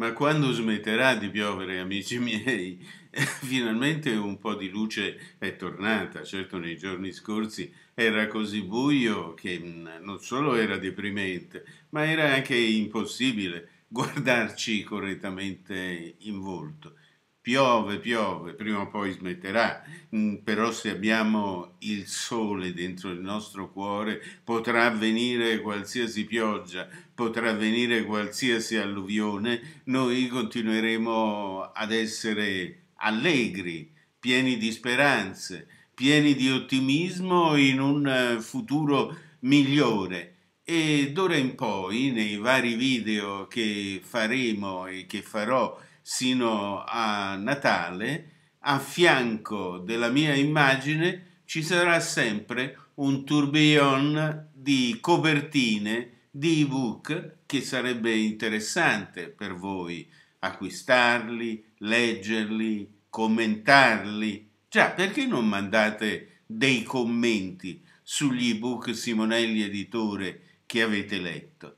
Ma quando smetterà di piovere, amici miei, finalmente un po' di luce è tornata. Certo, nei giorni scorsi era così buio che mm, non solo era deprimente, ma era anche impossibile guardarci correttamente in volto piove, piove, prima o poi smetterà, mm, però se abbiamo il sole dentro il nostro cuore potrà avvenire qualsiasi pioggia, potrà avvenire qualsiasi alluvione, noi continueremo ad essere allegri, pieni di speranze, pieni di ottimismo in un eh, futuro migliore. E d'ora in poi, nei vari video che faremo e che farò, sino a Natale, a fianco della mia immagine ci sarà sempre un tourbillon di copertine di ebook che sarebbe interessante per voi acquistarli, leggerli, commentarli. Già, perché non mandate dei commenti sugli ebook Simonelli Editore che avete letto?